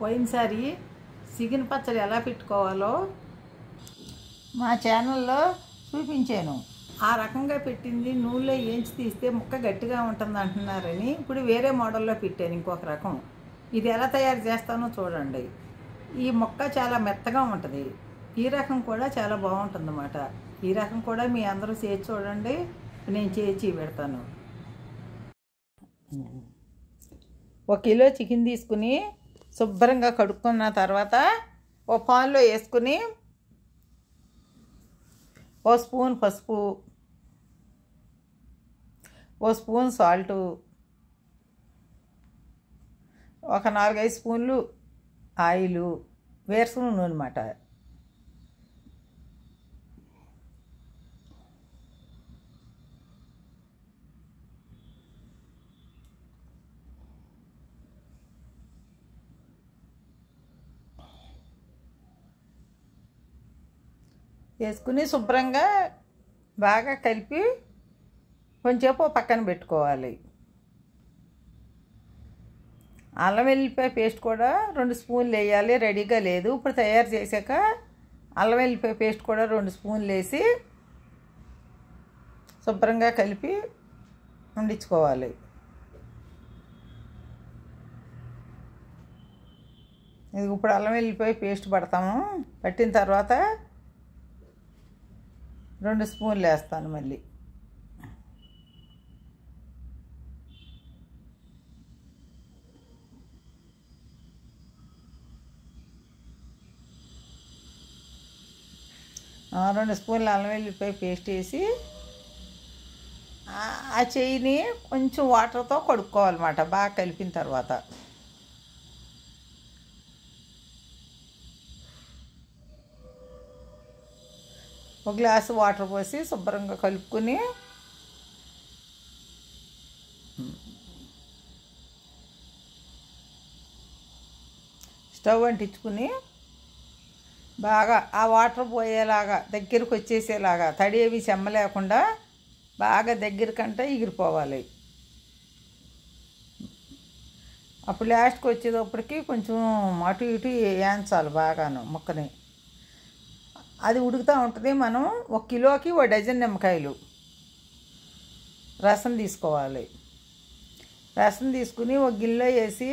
పోయినసారి సిగిన పచ్చడి ఎలా పెట్టుకోవాలో మా ఛానల్లో చూపించాను ఆ రకంగా పెట్టింది నూనె ఏంచి తీస్తే ముక్క గట్టిగా ఉంటుంది అంటున్నారని ఇప్పుడు వేరే మోడల్లో పెట్టాను ఇంకొక రకం ఇది ఎలా తయారు చేస్తానో చూడండి ఈ మొక్క చాలా మెత్తగా ఉంటుంది ఈ రకం కూడా చాలా బాగుంటుంది అన్నమాట ఈ రకం కూడా మీ అందరూ చేసి చూడండి నేను చేసి పెడతాను ఒక కిలో చికెన్ తీసుకుని శుభ్రంగా కడుక్కున్న తర్వాత ఓ పాన్లో వేసుకుని ఓ స్పూన్ పసుపు ఓ స్పూన్ సాల్టు ఒక నాలుగైదు స్పూన్లు ఆయిలు వేరుశనగ నూనె మాట వేసుకుని శుభ్రంగా బాగా కలిపి కొంచెంసేపు పక్కన పెట్టుకోవాలి అల్లం వెల్లిపాయ పేస్ట్ కూడా రెండు స్పూన్లు వేయాలి రెడీగా లేదు ఇప్పుడు తయారు చేశాక అల్లం వెల్లిపాయ పేస్ట్ కూడా రెండు స్పూన్లు వేసి శుభ్రంగా కలిపి వండించుకోవాలి ఇది ఇప్పుడు అల్లం వెల్లిపాయ పేస్ట్ పడతాము పట్టిన తర్వాత రెండు స్పూన్లు వేస్తాను మళ్ళీ రెండు స్పూన్లు అల్లం వెల్లిపాయ పేస్ట్ వేసి ఆ చెయ్యిని కొంచెం వాటర్తో కడుక్కోవాలన్నమాట బాగా కలిపిన తర్వాత ఒక గ్లాసు వాటర్ పోసి శుభ్రంగా కలుపుకుని స్టవ్ అంటించుకుని బాగా ఆ వాటర్ పోయేలాగా దగ్గరికి వచ్చేసేలాగా తడి చెమ్మ లేకుండా బాగా దగ్గరికంటే ఎగిరిపోవాలి అప్పుడు లాస్ట్కి వచ్చేటప్పటికి కొంచెం అటు ఇటు వేయించాలి బాగాను మొక్కని అది ఉడుకుతూ ఉంటుంది మనం ఒక కిలోకి ఒక డజన్ నిమ్మకాయలు రసం తీసుకోవాలి రసం తీసుకుని ఒక గిన్నెలో వేసి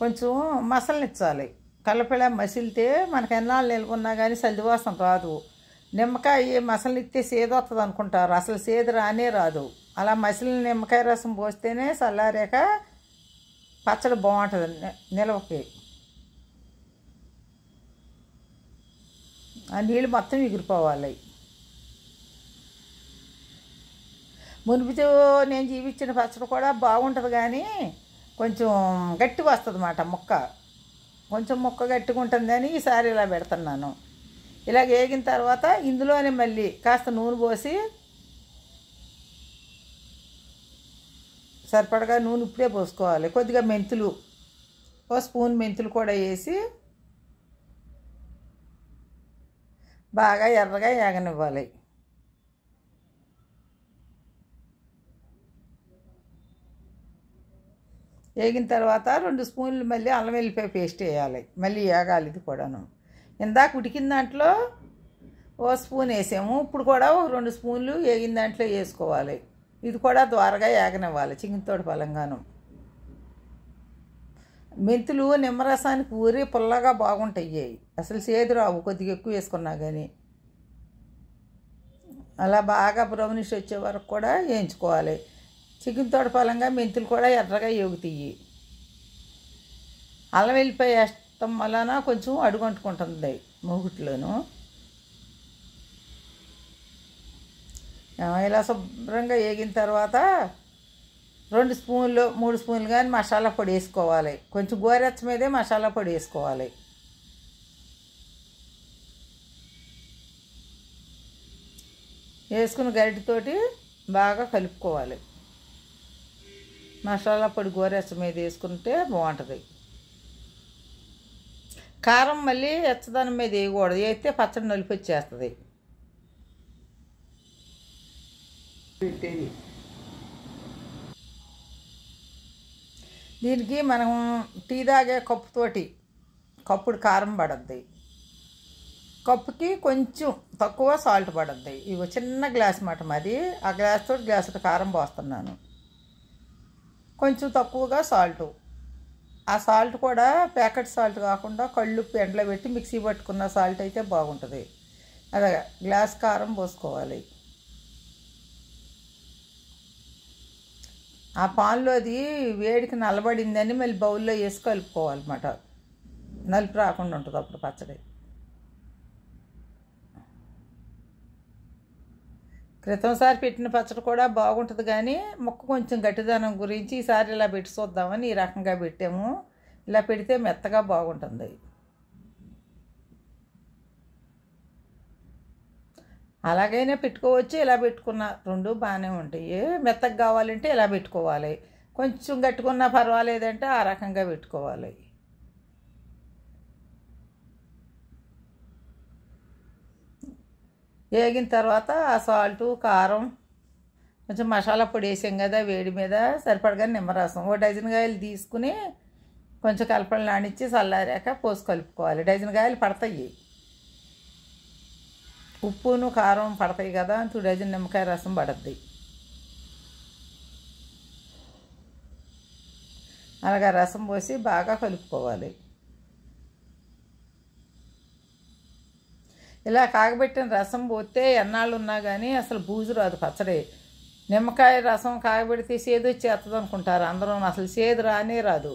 కొంచెం మసలనిచ్చాలి కలపిలా మసిలితే మనకు ఎన్నాళ్ళు నిలుకున్నా కానీ సల్దివాసం రాదు నిమ్మకాయ మసలిస్తే సేదొస్తుంది అనుకుంటారు అసలు సేదు రానే రాదు అలా మసిలిన నిమ్మకాయ రసం పోస్తేనే చల్లారాక పచ్చడి బాగుంటుంది నిలవకి ఆ నీళ్ళు మొత్తం ఎగిరిపోవాలి మునిపితో నేను జీవించిన పచ్చడి కూడా బాగుంటుంది కానీ కొంచెం గట్టి వస్తుంది అన్నమాట ముక్క కొంచెం ముక్క గట్టిగా ఉంటుందని ఈసారి ఇలా పెడుతున్నాను ఇలా వేగిన తర్వాత ఇందులోనే మళ్ళీ కాస్త నూనె పోసి సరిపడగా నూనె ఇప్పుడే పోసుకోవాలి కొద్దిగా మెంతులు ఓ స్పూన్ మెంతులు కూడా వేసి బాగా ఎర్రగా ఏగనివ్వాలి వేగిన తర్వాత రెండు స్పూన్లు మళ్ళీ అల్లం వెల్లిపాయ పేస్ట్ వేయాలి మళ్ళీ వేగాలి ఇది కూడాను ఇందాక ఉడికిన దాంట్లో ఓ స్పూన్ వేసాము ఇప్పుడు కూడా ఓ రెండు స్పూన్లు వేగిన దాంట్లో వేసుకోవాలి ఇది కూడా ద్వారగా ఏగనివ్వాలి చింగితోడు బలంగాను మెంతులు నిమ్మరసానికి ఊరి పుల్లగా బాగుంటాయి అసలు చేదురావు కొద్దిగా ఎక్కువ వేసుకున్నా కానీ అలా బాగా బ్రౌనిష్ వచ్చే వరకు కూడా వేయించుకోవాలి చికెన్ తోట ఫలంగా మెంతులు కూడా ఎర్రగా ఎగుతాయి అల్లం వెళ్ళిపోయి వేస్తాం వలన కొంచెం అడుగంటుకుంటుంది మూగుట్లోను ఇలా శుభ్రంగా ఏగిన తర్వాత రెండు స్పూన్లు మూడు స్పూన్లు కానీ మసాలా పొడి వేసుకోవాలి కొంచెం గోరెచ్చ మీదే మసాలా పొడి వేసుకోవాలి వేసుకుని గరిటితోటి బాగా కలుపుకోవాలి మసాలా పొడి గోరెచ్చ మీద వేసుకుంటే బాగుంటుంది కారం మళ్ళీ ఎచ్చదనం మీద వేయకూడదు వేస్తే పచ్చడి నలిపి వచ్చేస్తుంది దీనికి మనం టీ తాగే కప్పుతోటి కప్పుడు కారం పడద్ది కప్పుకి కొంచెం తక్కువ సాల్ట్ పడద్ది ఇవి చిన్న గ్లాస్ మాట మరి ఆ గ్లాస్ తోటి గ్లాస్ కారం పోస్తున్నాను కొంచెం తక్కువగా సాల్టు ఆ సాల్ట్ కూడా ప్యాకెట్ సాల్ట్ కాకుండా కళ్ళు ఎండలో పెట్టి మిక్సీ పట్టుకున్న సాల్ట్ అయితే బాగుంటుంది అదే గ్లాస్ కారం పోసుకోవాలి ఆ పాన్లో అది వేడికి నలబడిందని మళ్ళీ బౌల్లో వేసి కలుపుకోవాలన్నమాట నలుపు రాకుండా ఉంటుంది అప్పుడు పచ్చడి క్రితంసారి పెట్టిన పచ్చడి కూడా బాగుంటుంది కానీ మొక్క కొంచెం గట్టిదనం గురించి ఈసారి ఇలా పెట్టి చూద్దామని ఈ రకంగా పెట్టాము ఇలా పెడితే మెత్తగా బాగుంటుంది అలాగైనా పెట్టుకోవచ్చు ఇలా పెట్టుకున్న రెండు బాగానే ఉంటాయి మెత్తగా కావాలంటే ఇలా పెట్టుకోవాలి కొంచెం కట్టుకున్నా పర్వాలేదంటే ఆ రకంగా పెట్టుకోవాలి వేగిన తర్వాత ఆ సాల్టు కారం కొంచెం మసాలా పొడి వేసాం కదా వేడి మీద సరిపడగా నిమ్మరసం ఓ డజన్ కాయలు తీసుకుని కొంచెం కలపలు నానిచ్చి చల్లారాక పోసి కలుపుకోవాలి డజన్ కాయలు పడతాయి ఉప్పును కారం పడతాయి కదా టూ డజన్ నిమ్మకాయ రసం పడద్ది అలాగా రసం పోసి బాగా కలుపుకోవాలి ఇలా కాగబెట్టిన రసం పోతే ఎన్నాళ్ళు ఉన్నా కానీ అసలు బూజు రాదు పచ్చడి నిమ్మకాయ రసం కాగబెడితే సేదు వచ్చేస్తుంది అనుకుంటారు అందరం అసలు సేదు రానే రాదు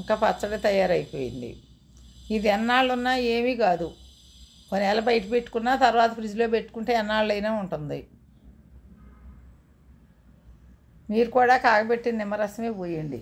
ఇంకా పచ్చడి తయారైపోయింది ఇది ఎన్నాళ్ళున్నా ఏమీ కాదు కొన్ని నెల బయట పెట్టుకున్నా తర్వాత ఫ్రిడ్జ్లో పెట్టుకుంటే ఎన్నాళ్ళైనా ఉంటుంది మీరు కూడా కాగబెట్టిన నిమ్మరసమే పోయండి